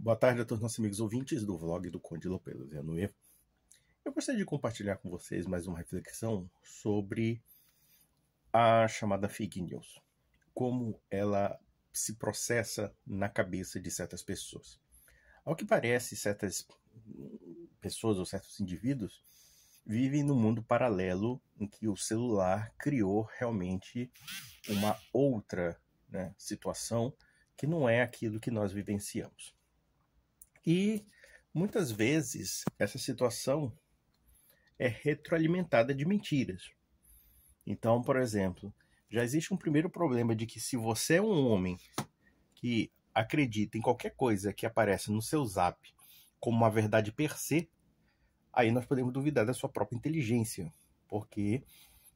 Boa tarde a todos nossos amigos ouvintes do vlog do Conde Lopelo né, e Eu gostaria de compartilhar com vocês mais uma reflexão sobre a chamada fake news. Como ela se processa na cabeça de certas pessoas. Ao que parece, certas pessoas ou certos indivíduos vivem num mundo paralelo em que o celular criou realmente uma outra né, situação que não é aquilo que nós vivenciamos. E muitas vezes essa situação é retroalimentada de mentiras. Então, por exemplo, já existe um primeiro problema de que se você é um homem que acredita em qualquer coisa que aparece no seu zap como uma verdade per se, aí nós podemos duvidar da sua própria inteligência, porque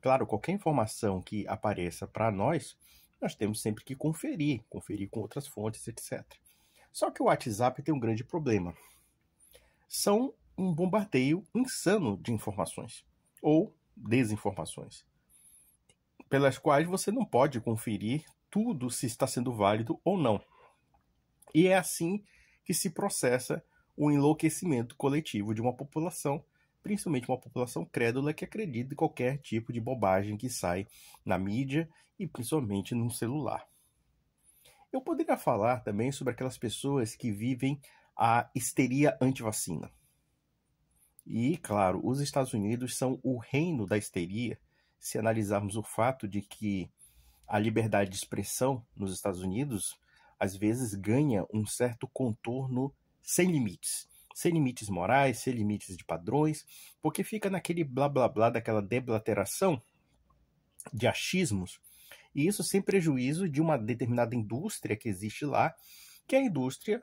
claro, qualquer informação que apareça para nós, nós temos sempre que conferir, conferir com outras fontes, etc. Só que o WhatsApp tem um grande problema. São um bombardeio insano de informações ou desinformações, pelas quais você não pode conferir tudo se está sendo válido ou não. E é assim que se processa o enlouquecimento coletivo de uma população, principalmente uma população crédula que acredita em qualquer tipo de bobagem que sai na mídia e principalmente num celular. Eu poderia falar também sobre aquelas pessoas que vivem a histeria anti-vacina. E, claro, os Estados Unidos são o reino da histeria, se analisarmos o fato de que a liberdade de expressão nos Estados Unidos às vezes ganha um certo contorno sem limites. Sem limites morais, sem limites de padrões, porque fica naquele blá blá blá daquela deblateração de achismos e isso sem prejuízo de uma determinada indústria que existe lá, que é a indústria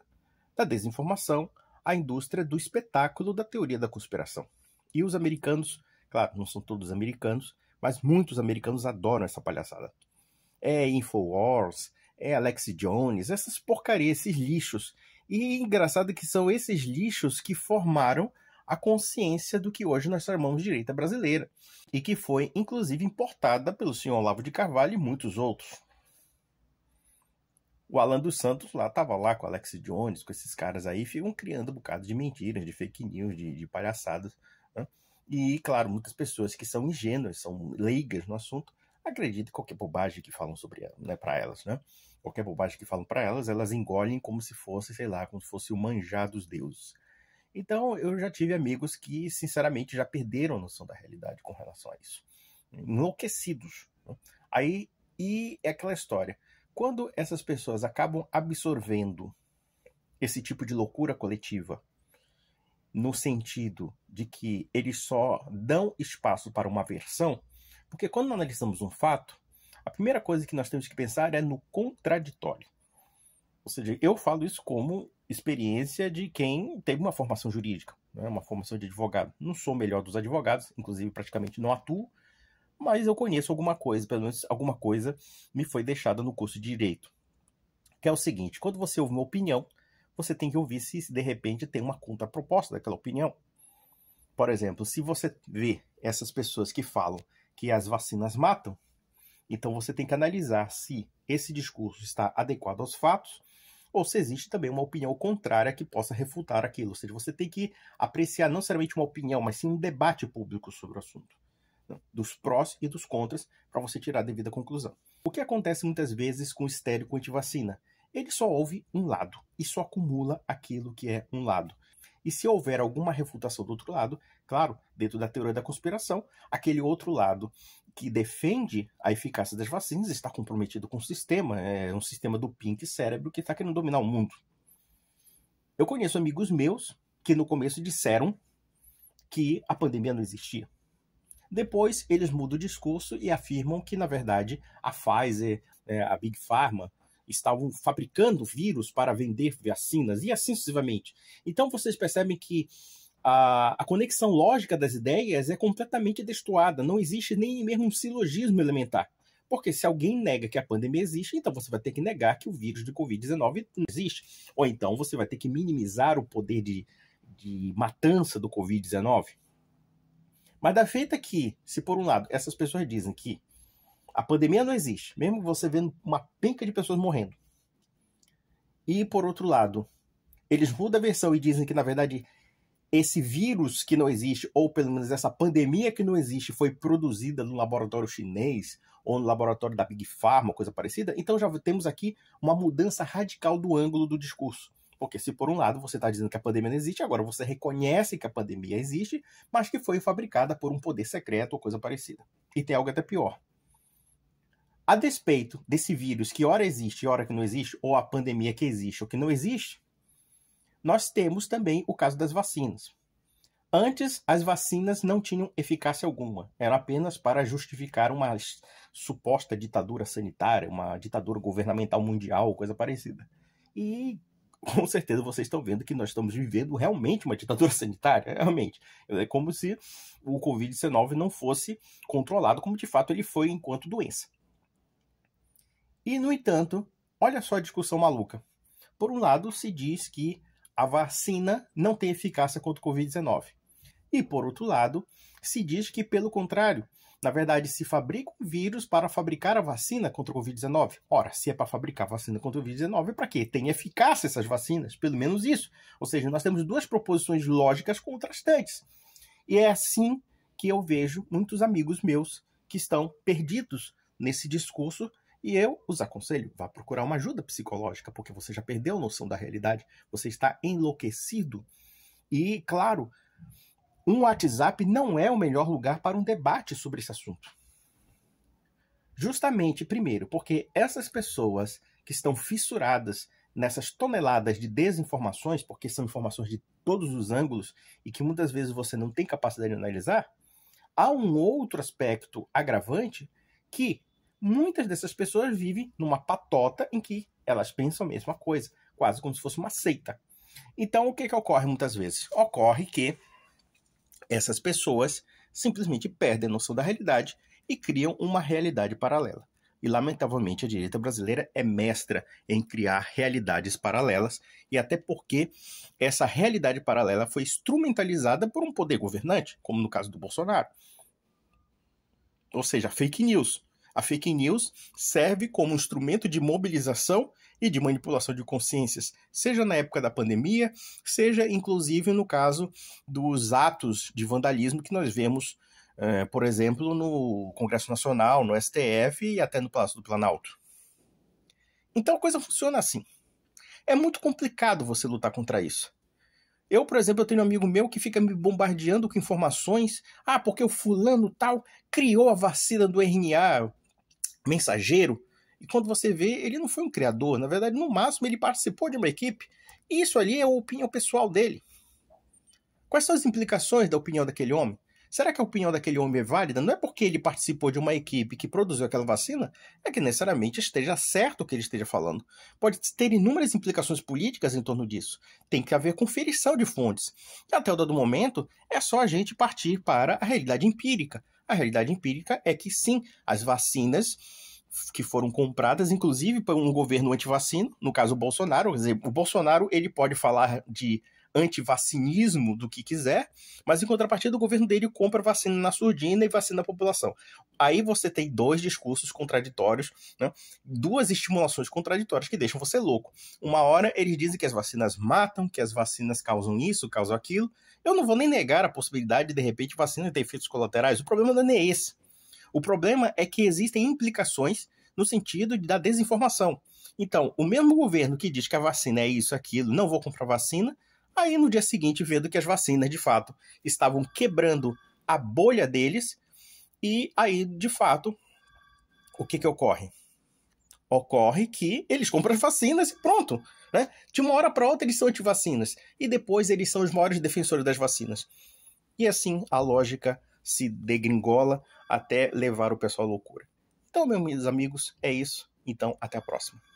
da desinformação, a indústria do espetáculo da teoria da conspiração. E os americanos, claro, não são todos americanos, mas muitos americanos adoram essa palhaçada. É Infowars, é Alex Jones, essas porcarias, esses lixos. E engraçado que são esses lixos que formaram a consciência do que hoje nós chamamos de direita brasileira, e que foi inclusive importada pelo senhor Olavo de Carvalho e muitos outros. O Alan dos Santos lá estava lá com Alex Jones, com esses caras aí, ficam criando um bocado de mentiras, de fake news, de, de palhaçadas. Né? E, claro, muitas pessoas que são ingênuas, são leigas no assunto, acreditam em qualquer bobagem que falam sobre né, para elas, né? Qualquer bobagem que falam para elas, elas engolem como se fosse, sei lá, como se fosse o manjar dos deuses. Então, eu já tive amigos que, sinceramente, já perderam a noção da realidade com relação a isso. Enlouquecidos. Né? Aí, e é aquela história. Quando essas pessoas acabam absorvendo esse tipo de loucura coletiva, no sentido de que eles só dão espaço para uma versão, porque quando analisamos um fato, a primeira coisa que nós temos que pensar é no contraditório. Ou seja, eu falo isso como experiência de quem teve uma formação jurídica, né, uma formação de advogado. Não sou o melhor dos advogados, inclusive praticamente não atuo, mas eu conheço alguma coisa, pelo menos alguma coisa me foi deixada no curso de direito. Que é o seguinte: quando você ouve uma opinião, você tem que ouvir se de repente tem uma contraproposta daquela opinião. Por exemplo, se você vê essas pessoas que falam que as vacinas matam, então você tem que analisar se esse discurso está adequado aos fatos ou se existe também uma opinião contrária que possa refutar aquilo. Ou seja, você tem que apreciar não necessariamente uma opinião, mas sim um debate público sobre o assunto, né? dos prós e dos contras, para você tirar a devida conclusão. O que acontece muitas vezes com o histérico antivacina? Ele só ouve um lado e só acumula aquilo que é um lado. E se houver alguma refutação do outro lado, claro, dentro da teoria da conspiração, aquele outro lado que defende a eficácia das vacinas está comprometido com o sistema, é um sistema do pink cérebro que está querendo dominar o mundo. Eu conheço amigos meus que no começo disseram que a pandemia não existia. Depois eles mudam o discurso e afirmam que, na verdade, a Pfizer, é, a Big Pharma, estavam fabricando vírus para vender vacinas e assim sucessivamente. Então vocês percebem que a, a conexão lógica das ideias é completamente destoada, não existe nem mesmo um silogismo elementar. Porque se alguém nega que a pandemia existe, então você vai ter que negar que o vírus de Covid-19 não existe. Ou então você vai ter que minimizar o poder de, de matança do Covid-19. Mas da feita que, se por um lado essas pessoas dizem que a pandemia não existe, mesmo você vendo uma penca de pessoas morrendo, e por outro lado, eles mudam a versão e dizem que na verdade esse vírus que não existe, ou pelo menos essa pandemia que não existe, foi produzida no laboratório chinês ou no laboratório da Big Pharma, coisa parecida, então já temos aqui uma mudança radical do ângulo do discurso. Porque se por um lado você está dizendo que a pandemia não existe, agora você reconhece que a pandemia existe, mas que foi fabricada por um poder secreto ou coisa parecida. E tem algo até pior. A despeito desse vírus que ora existe e ora que não existe, ou a pandemia que existe ou que não existe, nós temos também o caso das vacinas. Antes, as vacinas não tinham eficácia alguma, era apenas para justificar uma suposta ditadura sanitária, uma ditadura governamental mundial, coisa parecida. E com certeza vocês estão vendo que nós estamos vivendo realmente uma ditadura sanitária, realmente. É como se o Covid-19 não fosse controlado como de fato ele foi enquanto doença. E, no entanto, olha só a discussão maluca. Por um lado, se diz que a vacina não tem eficácia contra o Covid-19. E, por outro lado, se diz que, pelo contrário, na verdade, se fabrica um vírus para fabricar a vacina contra o Covid-19. Ora, se é para fabricar vacina contra o Covid-19, para quê? Tem eficácia essas vacinas, pelo menos isso. Ou seja, nós temos duas proposições lógicas contrastantes. E é assim que eu vejo muitos amigos meus que estão perdidos nesse discurso e eu os aconselho, vá procurar uma ajuda psicológica, porque você já perdeu a noção da realidade, você está enlouquecido. E, claro, um WhatsApp não é o melhor lugar para um debate sobre esse assunto. Justamente, primeiro, porque essas pessoas que estão fissuradas nessas toneladas de desinformações, porque são informações de todos os ângulos e que muitas vezes você não tem capacidade de analisar, há um outro aspecto agravante que muitas dessas pessoas vivem numa patota em que elas pensam a mesma coisa, quase como se fosse uma seita. Então, o que, que ocorre muitas vezes? Ocorre que essas pessoas simplesmente perdem a noção da realidade e criam uma realidade paralela. E, lamentavelmente, a direita brasileira é mestra em criar realidades paralelas, e até porque essa realidade paralela foi instrumentalizada por um poder governante, como no caso do Bolsonaro. Ou seja, fake news a fake news serve como instrumento de mobilização e de manipulação de consciências, seja na época da pandemia, seja inclusive no caso dos atos de vandalismo que nós vemos, eh, por exemplo, no Congresso Nacional, no STF e até no Palácio do Planalto. Então a coisa funciona assim. É muito complicado você lutar contra isso. Eu, por exemplo, eu tenho um amigo meu que fica me bombardeando com informações. Ah, porque o fulano tal criou a vacina do RNA mensageiro. E quando você vê, ele não foi um criador. Na verdade, no máximo, ele participou de uma equipe. Isso ali é a opinião pessoal dele. Quais são as implicações da opinião daquele homem? Será que a opinião daquele homem é válida? Não é porque ele participou de uma equipe que produziu aquela vacina, é que necessariamente esteja certo o que ele esteja falando. Pode ter inúmeras implicações políticas em torno disso. Tem que haver conferição de fontes. E até o dado momento, é só a gente partir para a realidade empírica, a realidade empírica é que sim, as vacinas que foram compradas, inclusive por um governo antivacino, no caso o Bolsonaro, quer dizer, o Bolsonaro ele pode falar de antivacinismo do que quiser, mas em contrapartida o governo dele compra vacina na surdina e vacina a população. Aí você tem dois discursos contraditórios, né? duas estimulações contraditórias que deixam você louco. Uma hora eles dizem que as vacinas matam, que as vacinas causam isso, causam aquilo. Eu não vou nem negar a possibilidade de, de repente, vacina ter efeitos colaterais. O problema não é esse. O problema é que existem implicações no sentido da desinformação. Então, o mesmo governo que diz que a vacina é isso, aquilo, não vou comprar vacina, Aí no dia seguinte, vendo que as vacinas de fato estavam quebrando a bolha deles, e aí de fato, o que que ocorre? Ocorre que eles compram as vacinas e pronto. Né? De uma hora para outra eles são antivacinas e depois eles são os maiores defensores das vacinas. E assim a lógica se degringola até levar o pessoal à loucura. Então, meus amigos, é isso. Então, até a próxima.